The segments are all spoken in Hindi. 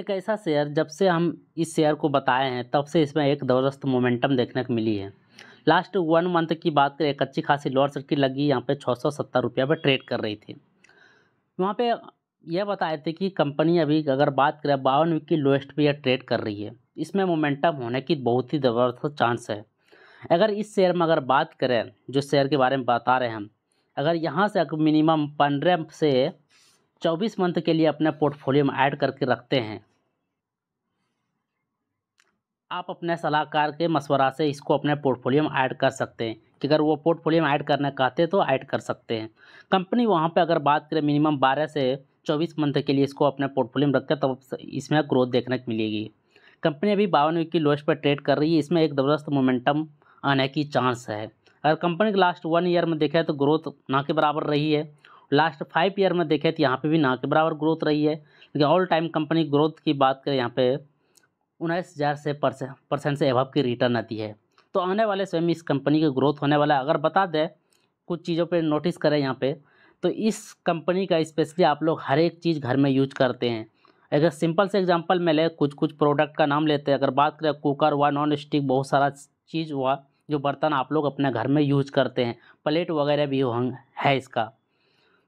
एक ऐसा शेयर जब से हम इस शेयर को बताए हैं तब से इसमें एक जबरदस्त मोमेंटम देखने को मिली है लास्ट वन मंथ की बात करें एक अच्छी खासी लोअर सर्किट लगी यहाँ पे छः सौ सत्तर रुपया पर ट्रेड कर रही थी वहाँ पे यह बताए थे कि कंपनी अभी अगर बात करें बावन वीक की लोएस्ट पर यह ट्रेड कर रही है इसमें मोमेंटम होने की बहुत ही ज़बरदस्त चांस है अगर इस शेयर में अगर बात करें जो शेयर के बारे में बता रहे हैं हम अगर यहाँ से मिनिमम पंद्रह से 24 मंथ के लिए अपने पोर्टफोलियो में ऐड करके रखते हैं आप अपने सलाहकार के मशवरा से इसको अपने पोर्टफोलियो में ऐड कर सकते हैं कि अगर वो पोर्टफोलियो में ऐड करना चाहते हैं तो ऐड कर सकते हैं कंपनी वहाँ पे अगर बात करें मिनिमम 12 से 24 मंथ के लिए इसको अपने पोर्टफोलियो में रखकर तब तो इसमें ग्रोथ देखने को मिलेगी कंपनी अभी बावन वीक की लोस्ट पर ट्रेड कर रही है इसमें एक ज़बरदस्त मोमेंटम आने की चांस है अगर कंपनी के लास्ट वन ईयर में देखें तो ग्रोथ ना के बराबर रही है लास्ट फाइव ईयर में देखें तो यहाँ पे भी ना के बराबर ग्रोथ रही है लेकिन ऑल टाइम कंपनी ग्रोथ की बात करें यहाँ पे उन्नीस हज़ार से परसेंट से एवब की रिटर्न आती है तो आने वाले समय में इस कंपनी की ग्रोथ होने वाला है अगर बता दें कुछ चीज़ों पर नोटिस करें यहाँ पर तो इस कंपनी का स्पेशली आप लोग हर एक चीज़ घर में यूज करते हैं अगर सिंपल से एग्जांपल में ले कुछ कुछ प्रोडक्ट का नाम लेते हैं अगर बात करें कुकर हुआ नॉन स्टिक बहुत सारा चीज़ हुआ जो बर्तन आप लोग अपने घर में यूज करते हैं प्लेट वगैरह भी है इसका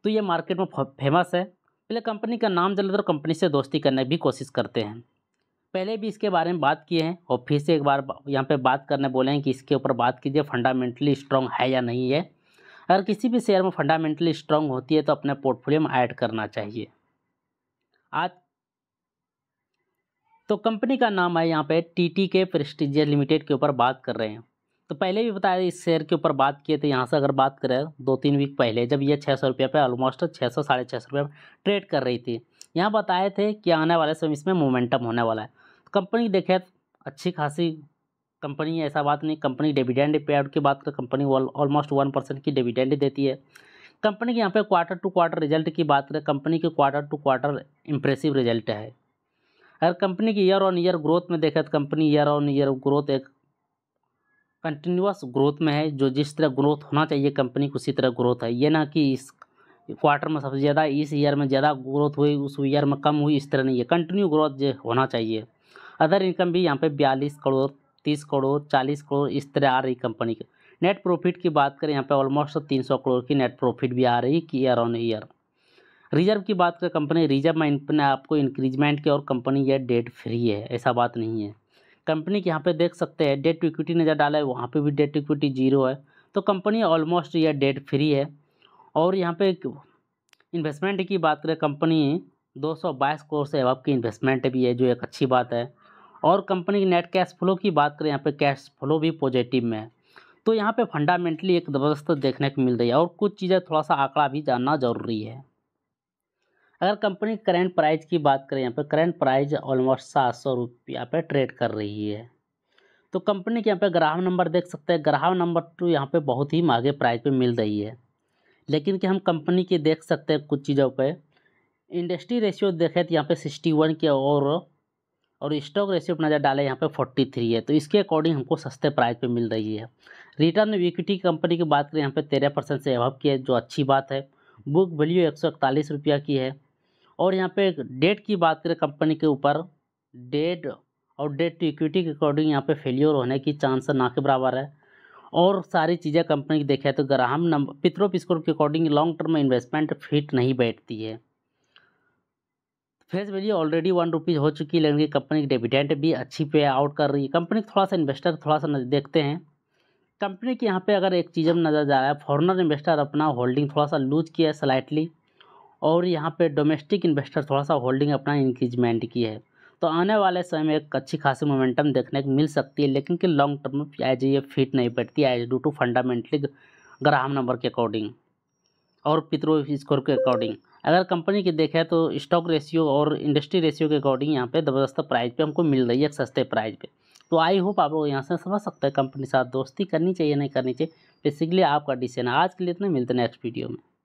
तो ये मार्केट में फेमस है पहले कंपनी का नाम जल्द और कंपनी से दोस्ती करने की कोशिश करते हैं पहले भी इसके बारे में बात किए हैं और फिर से एक बार यहाँ पे बात करने बोले हैं कि इसके ऊपर बात कीजिए फंडामेंटली स्ट्रॉन्ग है या नहीं है अगर किसी भी शेयर में फंडामेंटली स्ट्रॉन्ग होती है तो अपने पोर्टफोलियो में ऐड करना चाहिए आज तो कंपनी का नाम है यहाँ पे टी टी के प्रेस्टिजियर लिमिटेड के ऊपर बात कर रहे हैं तो पहले भी बताया इस शेयर के ऊपर बात किए थे यहाँ से अगर बात करें दो तीन वीक पहले जब ये छः सौ रुपये पर ऑलमोस्ट छः सौ साढ़े छः सौ रुपये ट्रेड कर रही थी यहाँ बताए थे कि आने वाले समय इसमें मोमेंटम होने वाला है तो कंपनी देखे अच्छी खासी कंपनी ऐसा बात नहीं कंपनी डिविडेंड पे आउट की बात करें कंपनी ऑलमोस्ट वन परसेंट की डिविडेंड देती है कंपनी के यहाँ पर क्वार्टर टू क्वार्टर रिजल्ट की बात करें कंपनी के quarter to quarter impressive result है अगर कंपनी की ईयर ऑन ईयर ग्रोथ में देखें तो company year on year growth एक कंटिन्यूस ग्रोथ में है जो जिस तरह ग्रोथ होना चाहिए कंपनी को उसी तरह ग्रोथ है ये ना कि इस क्वार्टर में सबसे ज़्यादा इस ईयर में ज़्यादा ग्रोथ हुई उस ईयर में कम हुई इस तरह नहीं है कंटिन्यू ग्रोथ होना चाहिए अदर इनकम भी यहाँ पे बयालीस करोड़ तीस करोड़ चालीस करोड़ इस तरह आ रही कंपनी के नेट प्रॉफिट की बात करें यहाँ पर ऑलमोस्ट तीन सौ करोड़ की नेट प्रॉफिट भी आ रही कि ईयर ऑन ईयर रिजर्व की बात करें कंपनी रिजर्व में आपको इंक्रीजमेंट की और कंपनी यह डेट फ्री है ऐसा बात नहीं है कंपनी के यहाँ पे देख सकते हैं डेट टू इक्विटी नज़र डाला है वहाँ पे भी डेट टू इक्विटी जीरो है तो कंपनी ऑलमोस्ट यह डेट फ्री है और यहाँ पे इन्वेस्टमेंट की बात करें कंपनी 222 करोड़ से अब की इन्वेस्टमेंट भी है जो एक अच्छी बात है और कंपनी की नेट कैश फ्लो की बात करें यहाँ पर कैश फ्लो भी पॉजिटिव में है तो यहाँ पर फंडामेंटली एक ज़बरदस्त देखने को मिल रही है और कुछ चीज़ें थोड़ा सा आंकड़ा भी जानना ज़रूरी है अगर कंपनी करेंट प्राइस की बात करें यहाँ पर करेंट प्राइस ऑलमोस्ट सात सौ रुपया पर ट्रेड कर रही है तो कंपनी के यहाँ पे ग्राहक नंबर देख सकते हैं ग्राहक नंबर टू यहाँ पे बहुत ही महंगे प्राइस पे मिल रही है लेकिन कि हम कंपनी के देख सकते हैं कुछ चीज़ों पे इंडस्ट्री रेशियो देखें तो यहाँ पे सिक्सटी वन के और और स्टॉक रेशियो पर नज़र डाले यहाँ पे फोर्टी थ्री है तो इसके अकॉर्डिंग हमको सस्ते प्राइस पे मिल रही है रिटर्न इक्विटी कंपनी की बात करें यहाँ पे तेरह परसेंट से अभव की है जो अच्छी बात है बुक वैल्यू एक सौ इकतालीस रुपया की है और यहाँ पे डेट की बात करें कंपनी के ऊपर डेट और डेट टू इक्विटी के अकॉर्डिंग यहाँ पे फेलियोर होने की चांस ना के बराबर है और सारी चीज़ें कंपनी की देखें तो ग्राहम नंबर पित्रोप स्कोर के according long term investment fit नहीं बैठती है face value already one rupees हो चुकी है लेकिन कंपनी की डिविडेंट भी अच्छी पे आउट कर रही है कंपनी थोड़ा सा इन्वेस्टर थोड़ा सा देखते हैं कंपनी के यहाँ पे अगर एक चीज़ में नज़र जा रहा है फॉरनर इन्वेस्टर अपना होल्डिंग थोड़ा सा लूज किया है स्लाइटली और यहाँ पे डोमेस्टिक इन्वेस्टर थोड़ा सा होल्डिंग अपना इंक्रीजमेंट की है तो आने वाले समय में एक अच्छी खासी मोमेंटम देखने को मिल सकती है लेकिन कि लॉन्ग टर्म में एज ये फिट नहीं बैठती as due to fundamentally Graham number के अकॉर्डिंग और पित्रो स्कोर के अकॉर्डिंग अगर कंपनी की देखें तो स्टॉक रेशियो और इंडस्ट्री रेशियो के अकॉर्डिंग यहाँ पे ज़बरदस्त प्राइस पे हमको मिल रही है एक सस्ते प्राइस पे तो आई होप आप लोग यहाँ से समझ सकते हैं कंपनी साथ दोस्ती करनी चाहिए नहीं करनी चाहिए बेसिकली आपका डिसीजन आज के लिए इतना मिलते नेक्स्ट वीडियो में